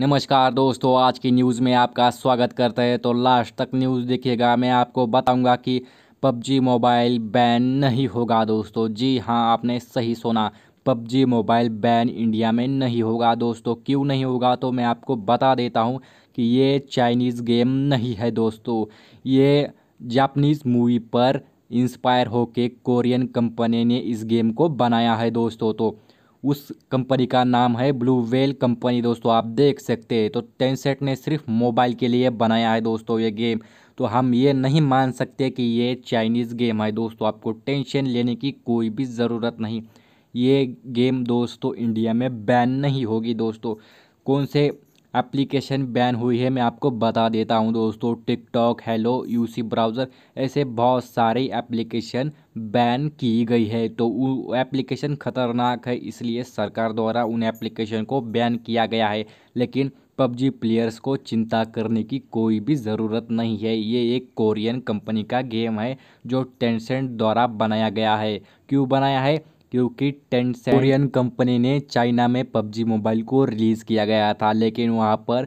नमस्कार दोस्तों आज की न्यूज़ में आपका स्वागत करते हैं तो लास्ट तक न्यूज़ देखिएगा मैं आपको बताऊंगा कि पबजी मोबाइल बैन नहीं होगा दोस्तों जी हाँ आपने सही सुना पबजी मोबाइल बैन इंडिया में नहीं होगा दोस्तों क्यों नहीं होगा तो मैं आपको बता देता हूँ कि ये चाइनीज़ गेम नहीं है दोस्तों ये जापनीज़ मूवी पर इंस्पायर होके कोरियन कंपनी ने इस गेम को बनाया है दोस्तों तो उस कंपनी का नाम है ब्लू वेल कंपनी दोस्तों आप देख सकते हैं तो टेंसेट ने सिर्फ मोबाइल के लिए बनाया है दोस्तों ये गेम तो हम ये नहीं मान सकते कि ये चाइनीज़ गेम है दोस्तों आपको टेंशन लेने की कोई भी ज़रूरत नहीं ये गेम दोस्तों इंडिया में बैन नहीं होगी दोस्तों कौन से एप्लीकेशन बैन हुई है मैं आपको बता देता हूं दोस्तों टिकटॉक हेलो यूसी ब्राउज़र ऐसे बहुत सारे एप्लीकेशन बैन की गई है तो वो एप्लीकेशन ख़तरनाक है इसलिए सरकार द्वारा उन एप्लीकेशन को बैन किया गया है लेकिन पबजी प्लेयर्स को चिंता करने की कोई भी ज़रूरत नहीं है ये एक कोरियन कंपनी का गेम है जो टेंसेंट द्वारा बनाया गया है क्यों बनाया है क्योंकि टेंट कोरियन कंपनी ने चाइना में पबजी मोबाइल को रिलीज़ किया गया था लेकिन वहाँ पर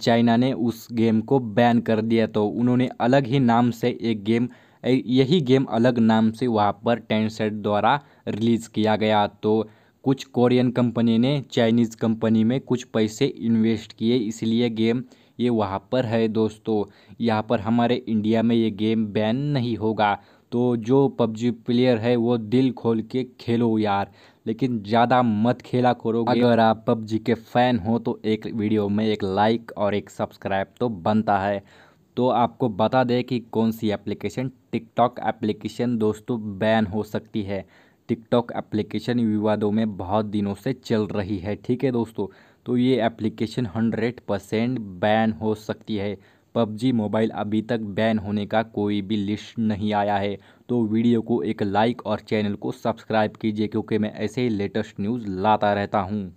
चाइना ने उस गेम को बैन कर दिया तो उन्होंने अलग ही नाम से एक गेम यही गेम अलग नाम से वहाँ पर सेट द्वारा रिलीज़ किया गया तो कुछ कोरियन कंपनी ने चाइनीज़ कंपनी में कुछ पैसे इन्वेस्ट किए इसलिए गेम ये वहाँ पर है दोस्तों यहाँ पर हमारे इंडिया में ये गेम बैन नहीं होगा तो जो पबजी प्लेयर है वो दिल खोल के खेलो यार लेकिन ज़्यादा मत खेला करो अगर आप पबजी के फ़ैन हो तो एक वीडियो में एक लाइक और एक सब्सक्राइब तो बनता है तो आपको बता दें कि कौन सी एप्लीकेशन टिकटॉक एप्लीकेशन दोस्तों बैन हो सकती है टिकटॉक एप्लीकेशन विवादों में बहुत दिनों से चल रही है ठीक है दोस्तों तो ये एप्लीकेशन हंड्रेड परसेंट बैन हो सकती है पबजी मोबाइल अभी तक बैन होने का कोई भी लिस्ट नहीं आया है तो वीडियो को एक लाइक और चैनल को सब्सक्राइब कीजिए क्योंकि मैं ऐसे ही लेटेस्ट न्यूज़ लाता रहता हूँ